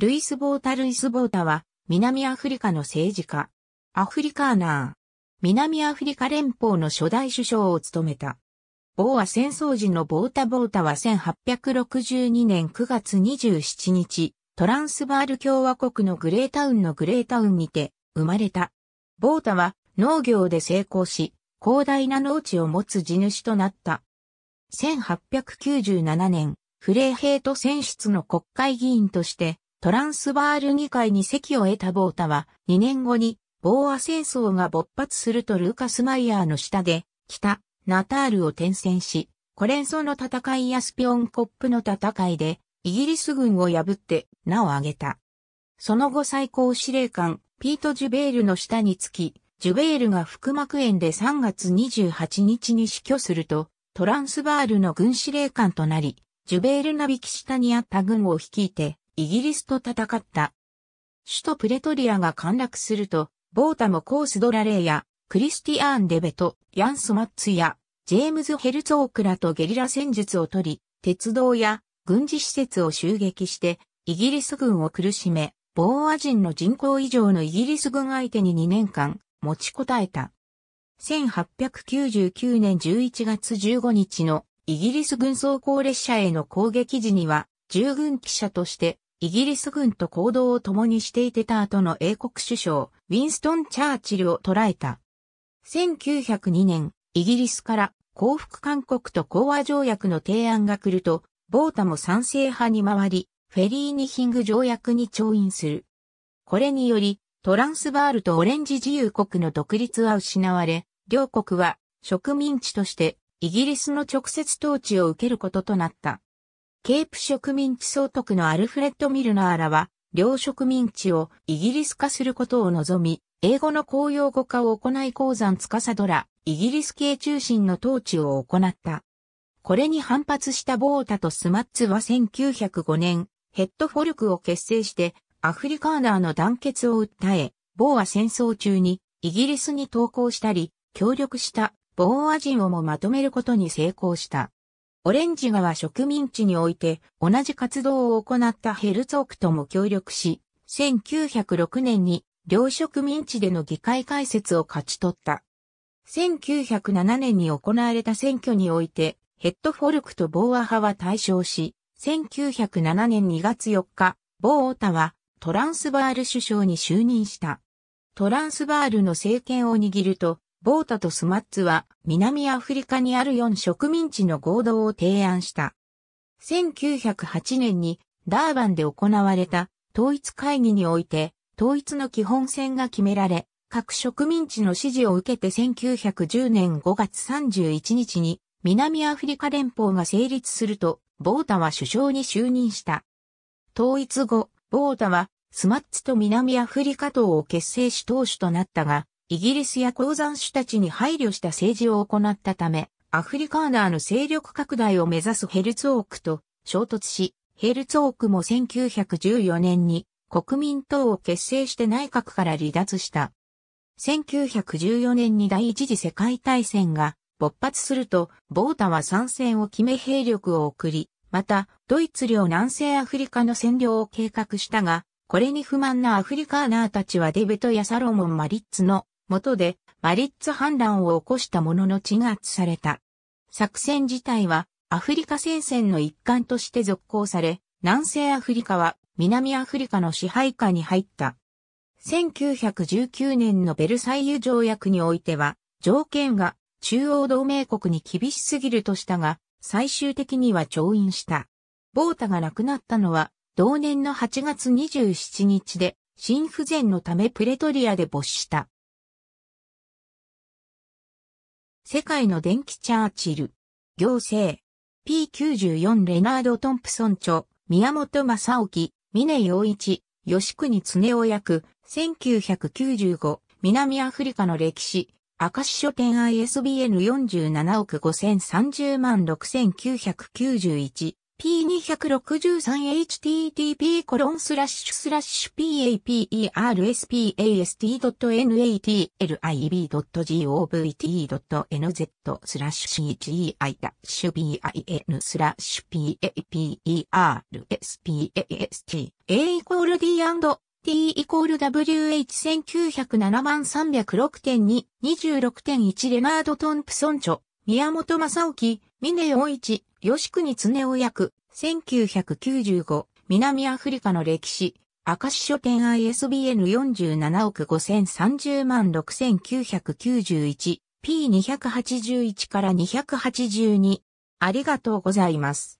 ルイス・ボータ・ルイス・ボータは、南アフリカの政治家。アフリカーナー。南アフリカ連邦の初代首相を務めた。ボーア戦争時のボータ・ボータは1862年9月27日、トランスバール共和国のグレータウンのグレータウンにて生まれた。ボータは農業で成功し、広大な農地を持つ地主となった。1897年、フレーヘイト選出の国会議員としてトランスバール議会に席を得たボータは、2年後に、ボーア戦争が勃発するとルーカス・マイヤーの下で、北、ナタールを転戦し、コレンソの戦いやスピオンコップの戦いで、イギリス軍を破って名を挙げた。その後最高司令官、ピート・ジュベールの下につき、ジュベールが腹膜炎で3月28日に死去すると、トランスバールの軍司令官となり、ジュベールナビキ下にあった軍を率いて、イギリスと戦った。首都プレトリアが陥落すると、ボータもコースドラレーや、クリスティアーン・デベト、ヤンス・マッツや、ジェームズ・ヘルツォークらとゲリラ戦術を取り、鉄道や軍事施設を襲撃して、イギリス軍を苦しめ、ボーア人の人口以上のイギリス軍相手に2年間、持ちこたえた。1899年11月15日のイギリス軍装甲列車への攻撃時には、従軍記者として、イギリス軍と行動を共にしていてた後の英国首相、ウィンストン・チャーチルを捕らえた。1902年、イギリスから幸福勧告と講和条約の提案が来ると、ボータも賛成派に回り、フェリーニヒング条約に調印する。これにより、トランスバールとオレンジ自由国の独立は失われ、両国は植民地としてイギリスの直接統治を受けることとなった。ケープ植民地総督のアルフレッド・ミルナーらは、両植民地をイギリス化することを望み、英語の公用語化を行い鉱山司ドラ、イギリス系中心の統治を行った。これに反発したボータとスマッツは1905年、ヘッドフォルクを結成して、アフリカーナーの団結を訴え、ボーは戦争中にイギリスに投降したり、協力したボーア人をもまとめることに成功した。オレンジ川植民地において同じ活動を行ったヘルツォークとも協力し、1906年に両植民地での議会開設を勝ち取った。1907年に行われた選挙において、ヘッドフォルクとボーア派は対象し、1907年2月4日、ボーオタはトランスバール首相に就任した。トランスバールの政権を握ると、ボータとスマッツは南アフリカにある4植民地の合同を提案した。1908年にダーバンで行われた統一会議において統一の基本線が決められ、各植民地の支持を受けて1910年5月31日に南アフリカ連邦が成立すると、ボータは首相に就任した。統一後、ボータはスマッツと南アフリカ党を結成し党首となったが、イギリスや鉱山主たちに配慮した政治を行ったため、アフリカーナーの勢力拡大を目指すヘルツォークと衝突し、ヘルツォークも1914年に国民党を結成して内閣から離脱した。1914年に第一次世界大戦が勃発すると、ボータは参戦を決め兵力を送り、また、ドイツ領南西アフリカの占領を計画したが、これに不満なアフリカーナーたちはデベトやサロモン・マリッツの元でマリッツ反乱を起こしたものの鎮圧された。作戦自体はアフリカ戦線の一環として続行され、南西アフリカは南アフリカの支配下に入った。1919年のベルサイユ条約においては、条件が中央同盟国に厳しすぎるとしたが、最終的には調印した。ボータが亡くなったのは、同年の8月27日で、心不全のためプレトリアで没した。世界の電気チャーチル。行政。P94 レナード・トンプソン著、宮本正沖。峰洋一、吉国恒夫役、1995、南アフリカの歴史、明石書店 ISBN47 億5030万6991、p263http コロンスラッシュスラッシュ p a p e r s p a s t n a t l i b g o v t n z スラッシュ cgi ダッシュ bin スラッシュ paperspast a イコール d アンド t イコール wh1907 万306.2 26.1レマード・トンプソンチョ。宮本正沖峰洋一、吉国常夫役、1995、南アフリカの歴史、明石書店 ISBN47 億5030万 6991P281 から282。ありがとうございます。